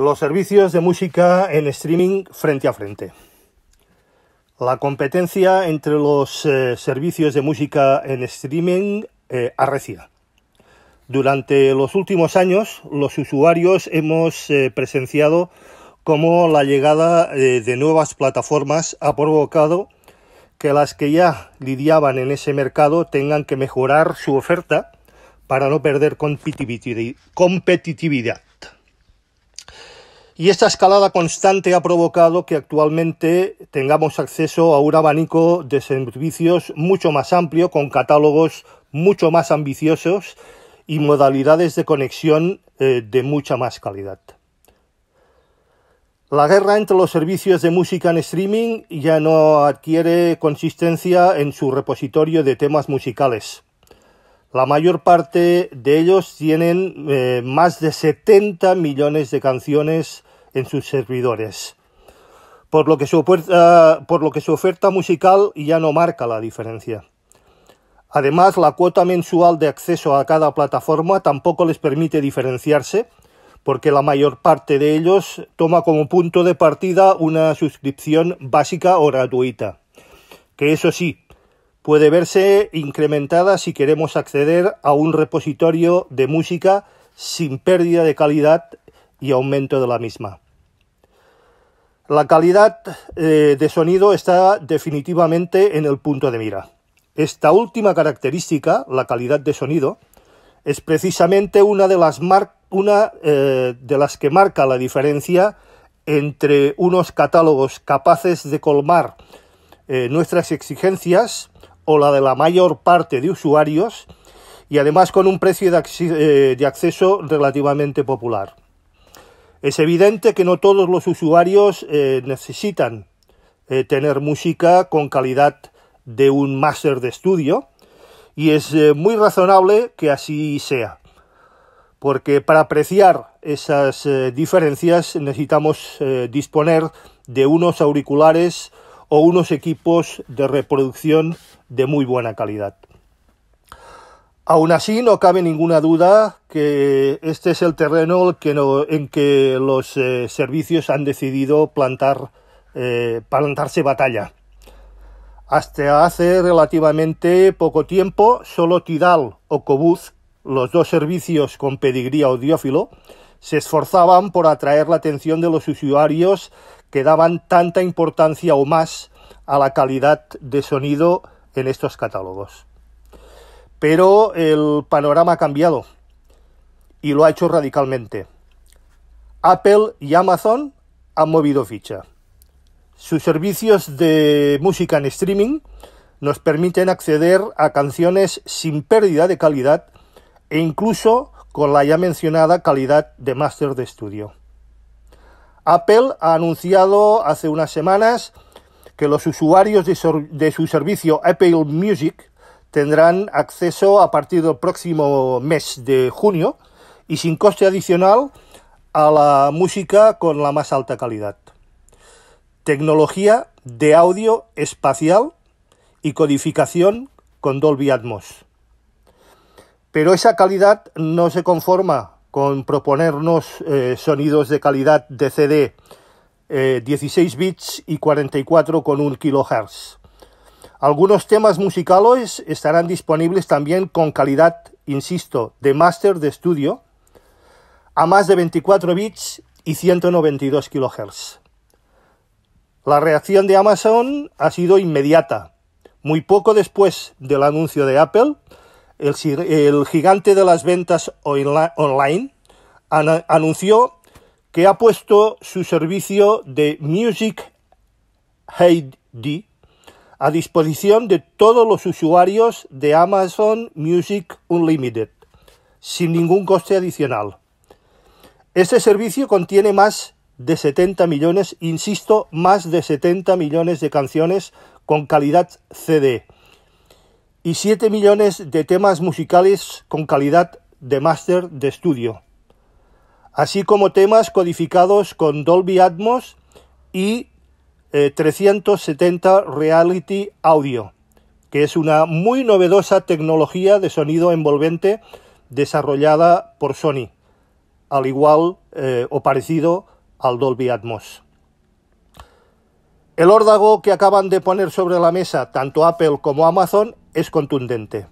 Los servicios de música en streaming frente a frente. La competencia entre los eh, servicios de música en streaming eh, arrecia. Durante los últimos años, los usuarios hemos eh, presenciado cómo la llegada de nuevas plataformas ha provocado que las que ya lidiaban en ese mercado tengan que mejorar su oferta para no perder competitividad. Y esta escalada constante ha provocado que actualmente tengamos acceso a un abanico de servicios mucho más amplio, con catálogos mucho más ambiciosos y modalidades de conexión eh, de mucha más calidad. La guerra entre los servicios de música en streaming ya no adquiere consistencia en su repositorio de temas musicales. La mayor parte de ellos tienen eh, más de 70 millones de canciones en sus servidores. Por lo, que su oferta, musical ya no marca la diferencia. Además, la cuota mensual de acceso a cada plataforma tampoco les permite diferenciarse, porque la mayor parte de ellos toma como punto de partida una suscripción básica o gratuita, que eso sí, puede verse incrementada si queremos acceder a un repositorio de música sin pérdida de calidad y aumento de la misma. La calidad eh, de sonido está definitivamente en el punto de mira. Esta última característica, la calidad de sonido, es precisamente una de las, eh, que marca la diferencia entre unos catálogos capaces de colmar eh, nuestras exigencias o la de la mayor parte de usuarios y además con un precio de acceso relativamente popular. Es evidente que no todos los usuarios eh, necesitan eh, tener música con calidad de un máster de estudio y es eh, muy razonable que así sea, porque para apreciar esas diferencias necesitamos disponer de unos auriculares o unos equipos de reproducción de muy buena calidad. Aún así, no cabe ninguna duda que este es el terreno en que los eh, servicios han decidido plantar, eh, plantarse batalla. Hasta hace relativamente poco tiempo, solo Tidal o Cobuz, los dos servicios con pedigría audiófilo, se esforzaban por atraer la atención de los usuarios que daban tanta importancia o más a la calidad de sonido en estos catálogos. Pero el panorama ha cambiado y lo ha hecho radicalmente. Apple y Amazon han movido ficha. Sus servicios de música en streaming nos permiten acceder a canciones sin pérdida de calidad e incluso con la ya mencionada calidad de máster de estudio. Apple ha anunciado hace unas semanas que los usuarios de, su servicio Apple Music tendrán acceso a partir del próximo mes de junio y sin coste adicional a la música con la más alta calidad. Tecnología de audio espacial y codificación con Dolby Atmos. Pero esa calidad no se conforma con proponernos eh, sonidos de calidad de CD 16 eh, bits y 44 con un kHz. Algunos temas musicales estarán disponibles también con calidad, insisto, de máster de estudio, a más de 24 bits y 192 kHz. La reacción de Amazon ha sido inmediata. Muy poco después del anuncio de Apple, el, gigante de las ventas online anunció que ha puesto su servicio de Music HD a disposición de todos los usuarios de Amazon Music Unlimited, sin ningún coste adicional. Este servicio contiene más de 70 millones, insisto, más de 70 millones de canciones con calidad CD y 7 millones de temas musicales con calidad de máster de estudio, así como temas codificados con Dolby Atmos y 370 eh, Reality Audio, que es una muy novedosa tecnología de sonido envolvente desarrollada por Sony, al igual eh, o parecido al Dolby Atmos. El órdago que acaban de poner sobre la mesa tanto Apple como Amazon es contundente.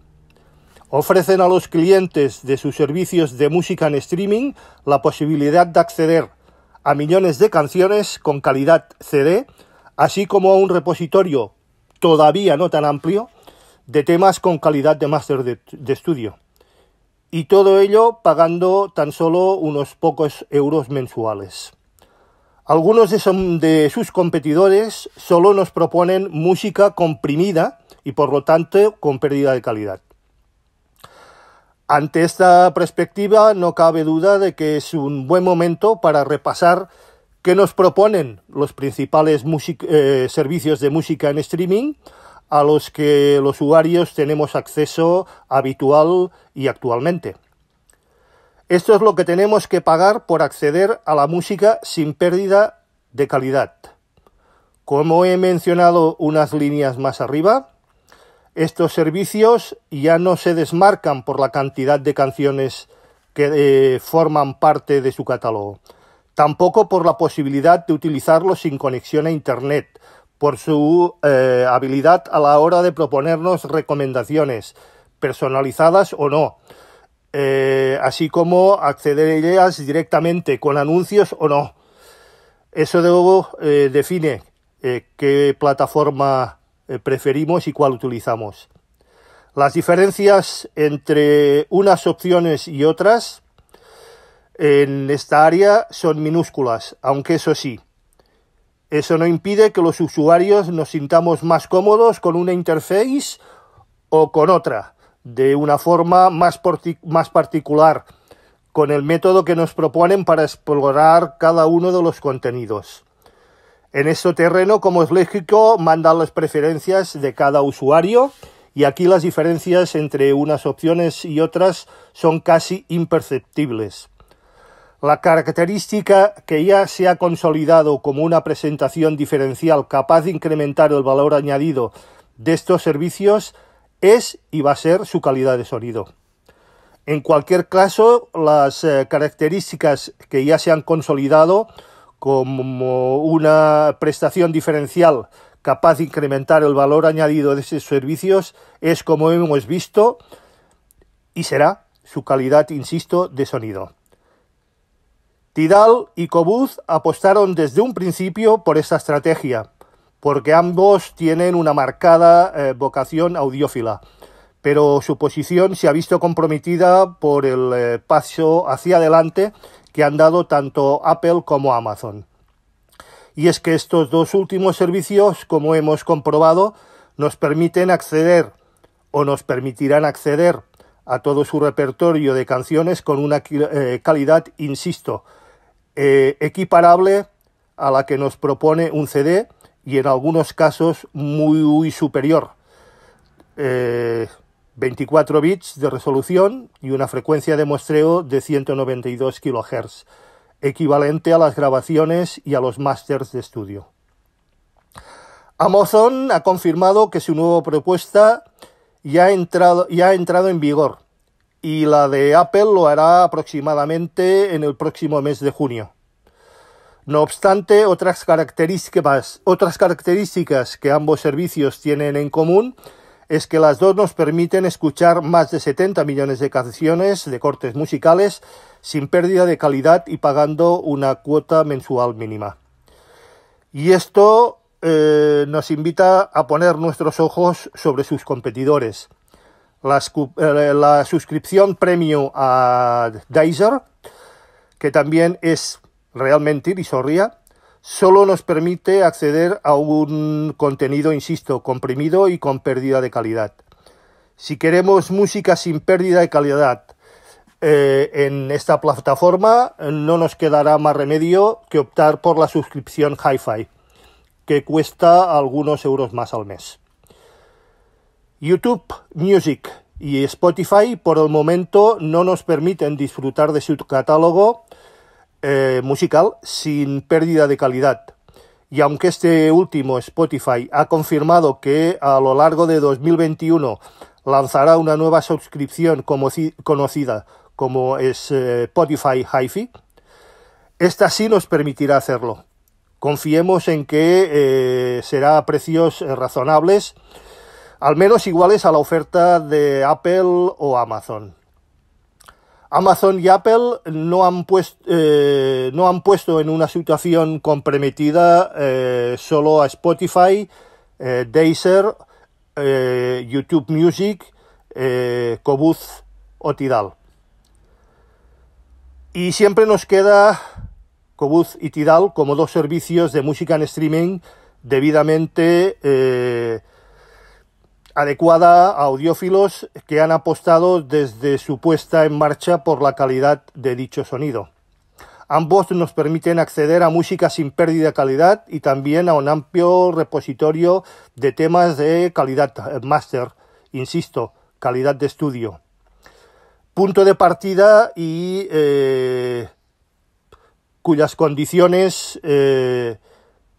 Ofrecen a los clientes de sus servicios de música en streaming la posibilidad de acceder a millones de canciones con calidad CD así como a un repositorio todavía no tan amplio de temas con calidad de máster de, de estudio. Y todo ello pagando tan solo unos pocos euros mensuales. Algunos de, sus competidores solo nos proponen música comprimida y por lo tanto con pérdida de calidad. Ante esta perspectiva no cabe duda de que es un buen momento para repasar ¿Qué nos proponen los principales eh, servicios de música en streaming? a los que los usuarios tenemos acceso habitual y actualmente. Esto es lo que tenemos que pagar por acceder a la música sin pérdida de calidad. Como he mencionado unas líneas más arriba, estos servicios ya no se desmarcan por la cantidad de canciones que eh, forman parte de su catálogo, tampoco por la posibilidad de utilizarlo sin conexión a Internet, por su eh, habilidad a la hora de proponernos recomendaciones, personalizadas o no, eh, así como acceder a ellas directamente, con anuncios o no. Eso de nuevo eh, define qué plataforma preferimos y cuál utilizamos. Las diferencias entre unas opciones y otras en esta área son minúsculas, aunque eso sí, eso no impide que los usuarios nos sintamos más cómodos con una interface o con otra, de una forma más, más particular, con el método que nos proponen para explorar cada uno de los contenidos. En este terreno, como es lógico, mandan las preferencias de cada usuario y aquí las diferencias entre unas opciones y otras son casi imperceptibles. La característica que ya se ha consolidado como una presentación diferencial capaz de incrementar el valor añadido de estos servicios es y va a ser su calidad de sonido. En cualquier caso, las eh, características que ya se han consolidado como una prestación diferencial capaz de incrementar el valor añadido de estos servicios es, como hemos visto, y será su calidad, insisto, de sonido. Tidal y Cobuz apostaron desde un principio por esta estrategia, porque ambos tienen una marcada eh, vocación audiófila, pero su posición se ha visto comprometida por el eh, paso hacia adelante que han dado tanto Apple como Amazon. Y es que estos dos últimos servicios, como hemos comprobado, nos permiten acceder o nos permitirán acceder a todo su repertorio de canciones con una eh, calidad, insisto, eh, equiparable a la que nos propone un CD y en algunos casos muy, superior. 24 eh, bits de resolución y una frecuencia de muestreo de 192 kHz, equivalente a las grabaciones y a los masters de estudio. Amazon ha confirmado que su nueva propuesta ya ha entrado, ya ha entrado en vigor y la de Apple lo hará aproximadamente en el próximo mes de junio. No obstante, otras características, que ambos servicios tienen en común es que las dos nos permiten escuchar más de 70 millones de canciones de cortes musicales sin pérdida de calidad y pagando una cuota mensual mínima. Y esto eh, nos invita a poner nuestros ojos sobre sus competidores. Eh, la, suscripción premium a Deezer, que también es realmente irrisoria, solo nos permite acceder a un contenido, insisto, comprimido y con pérdida de calidad. Si queremos música sin pérdida de calidad eh, en esta plataforma, no nos quedará más remedio que optar por la suscripción Hi-Fi, que cuesta algunos euros más al mes. YouTube Music y Spotify por el momento no nos permiten disfrutar de su catálogo eh, musical sin pérdida de calidad. Y aunque este último Spotify ha confirmado que a lo largo de 2021 lanzará una nueva suscripción conocida como es eh, Spotify HiFi, esta sí nos permitirá hacerlo. Confiemos en que eh, será a precios razonables al menos iguales a la oferta de Apple o Amazon. Amazon y Apple no han, eh, no han puesto en una situación comprometida eh, solo a Spotify, eh, eh YouTube Music, Cobuz o Tidal. Y siempre nos queda Cobuz y Tidal como dos servicios de música en streaming debidamente adecuada a audiófilos que han apostado desde su puesta en marcha por la calidad de dicho sonido. Ambos nos permiten acceder a música sin pérdida de calidad y también a un amplio repositorio de temas de calidad eh, master, insisto, calidad de estudio. Punto de partida y eh, cuyas condiciones eh,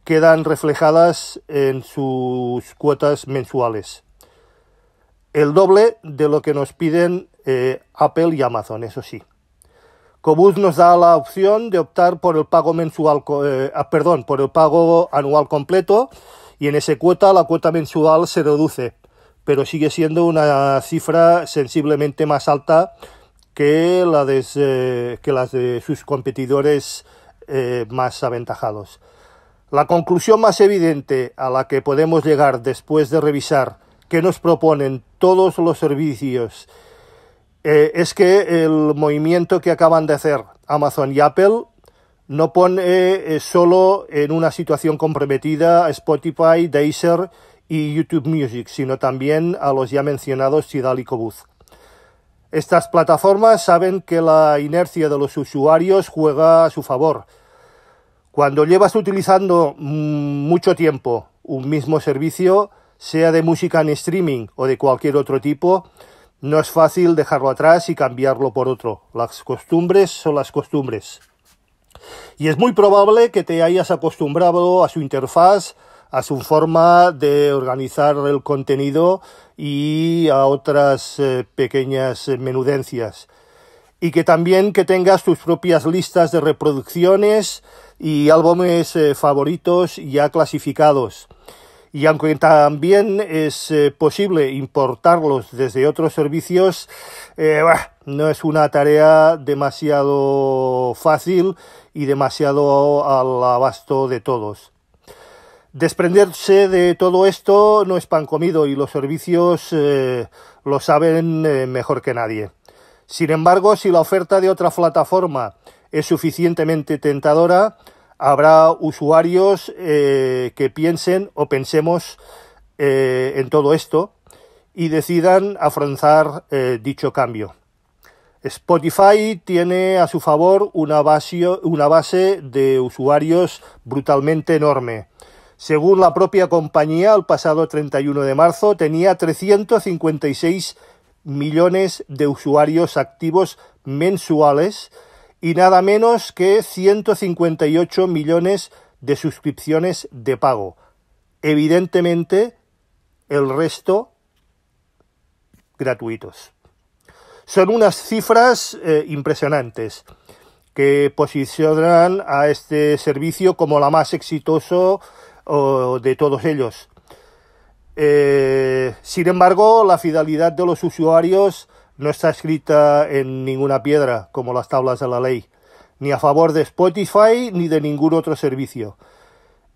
quedan reflejadas en sus cuotas mensuales el doble de lo que nos piden eh, Apple y Amazon, eso sí. Cobus nos da la opción de optar por el pago mensual, eh, ah, perdón, por el pago anual completo y en esa cuota la cuota mensual se reduce, pero sigue siendo una cifra sensiblemente más alta que la de, eh, que las de sus competidores más aventajados. La conclusión más evidente a la que podemos llegar después de revisar que nos proponen todos los servicios eh, es que el movimiento que acaban de hacer Amazon y Apple no pone eh, solo en una situación comprometida a Spotify, Deezer y YouTube Music, sino también a los ya mencionados Tidal y Cobuz. Estas plataformas saben que la inercia de los usuarios juega a su favor. Cuando llevas utilizando mm, mucho tiempo un mismo servicio, sea de música en streaming o de cualquier otro tipo, no es fácil dejarlo atrás y cambiarlo por otro. Las costumbres son las costumbres. Y es muy probable que te hayas acostumbrado a su interfaz, a su forma de organizar el contenido y a otras eh, pequeñas eh, menudencias. Y que también que tengas tus propias listas de reproducciones y álbumes eh, favoritos ya clasificados y aunque también es eh, posible importarlos desde otros servicios, eh, no es una tarea demasiado fácil y demasiado al abasto de todos. Desprenderse de todo esto no es pan comido y los servicios eh, lo saben mejor que nadie. Sin embargo, si la oferta de otra plataforma es suficientemente tentadora, habrá usuarios eh, que piensen o pensemos eh, en todo esto y decidan afrontar eh, dicho cambio. Spotify tiene a su favor una una base de usuarios brutalmente enorme. Según la propia compañía, el pasado 31 de marzo tenía 356 millones de usuarios activos mensuales y nada menos que 158 millones de suscripciones de pago. Evidentemente, el resto gratuitos. Son unas cifras eh, impresionantes que posicionan a este servicio como la más exitoso de todos ellos. Eh, sin embargo, la fidelidad de los usuarios no está escrita en ninguna piedra, como las tablas de la ley, ni a favor de Spotify ni de ningún otro servicio.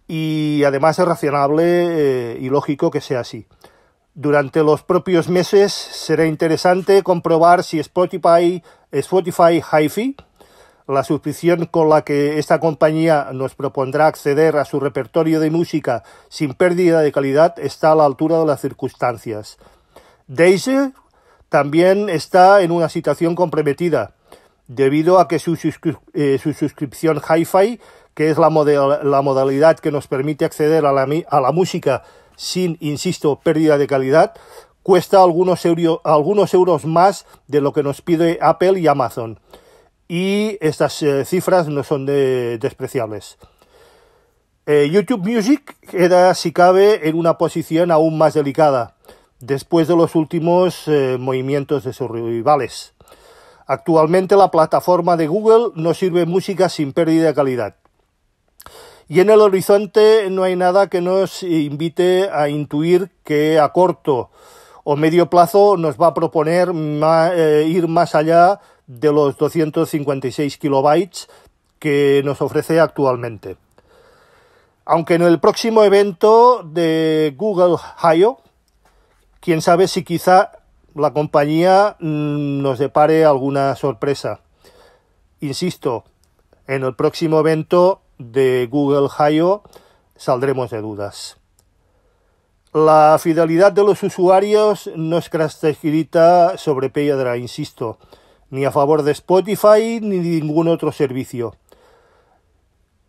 Y además es racionable eh, y lógico que sea así. Durante los propios meses será interesante comprobar si Spotify, Spotify hi la suscripción con la que esta compañía nos propondrá acceder a su repertorio de música sin pérdida de calidad está a la altura de las circunstancias. Deezer, también está en una situación comprometida debido a que su, eh, suscripción Hi-Fi, que es la, modalidad que nos permite acceder a la, a la, música sin, insisto, pérdida de calidad, cuesta algunos, algunos euros más de lo que nos pide Apple y Amazon. Y estas eh, cifras no son de despreciables. Eh, YouTube Music queda, si cabe, en una posición aún más delicada después de los últimos eh, movimientos de sus rivales. Actualmente la plataforma de Google no sirve música sin pérdida de calidad. Y en el horizonte no hay nada que nos invite a intuir que a corto o medio plazo nos va a proponer eh, ir más allá de los 256 kilobytes que nos ofrece actualmente. Aunque en el próximo evento de Google HIO, quién sabe si quizá la compañía mm, nos depare alguna sorpresa. Insisto, en el próximo evento de Google HIO saldremos de dudas. La fidelidad de los usuarios no es escrita sobre piedra, insisto, ni a favor de Spotify ni de ningún otro servicio.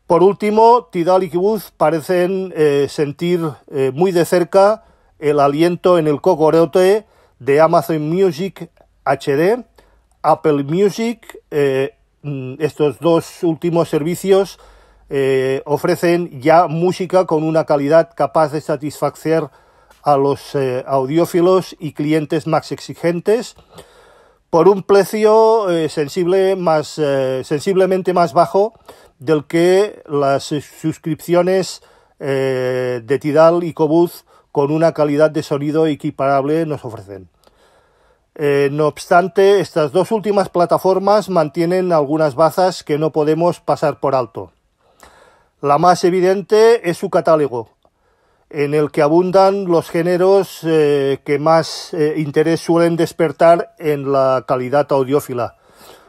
Por último, Tidal y Kibuz parecen eh, sentir eh, muy de cerca el aliento en el cocorote de Amazon Music HD, Apple Music, eh, mm, estos dos últimos servicios eh, ofrecen ya música con una calidad capaz de satisfacer a los eh, audiófilos y clientes más exigentes por un precio sensible más, sensiblemente más bajo del que las suscripciones de Tidal y Cobuz con una calidad de sonido equiparable nos ofrecen. Eh, no obstante, estas dos últimas plataformas mantienen algunas bazas que no podemos pasar por alto. La más evidente es su catálogo, en el que abundan los géneros eh, que más eh, interés suelen despertar en la calidad audiófila,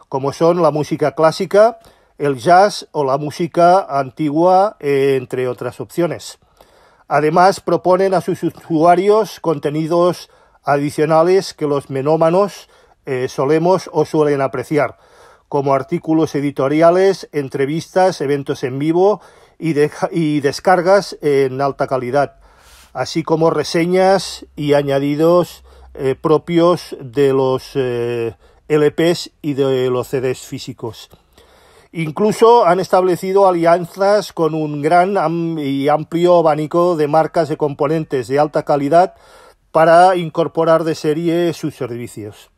como son la música clásica, el jazz o la música antigua, entre otras opciones. Además, proponen a sus usuarios contenidos adicionales que los menómanos eh, solemos o suelen apreciar, como artículos editoriales, entrevistas, eventos en vivo y, descargas en alta calidad, así como reseñas y añadidos eh, propios de los eh, LPs y de los CDs físicos. Incluso han establecido alianzas con un gran y amplio abanico de marcas de componentes de alta calidad para incorporar de serie sus servicios.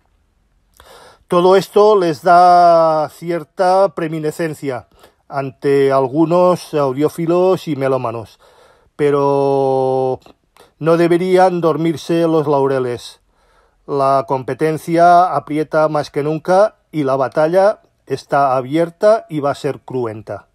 Todo esto les da cierta preminescencia ante algunos audiófilos y melómanos, pero no deberían dormirse los laureles. La competencia aprieta más que nunca y la batalla está abierta y va a ser cruenta.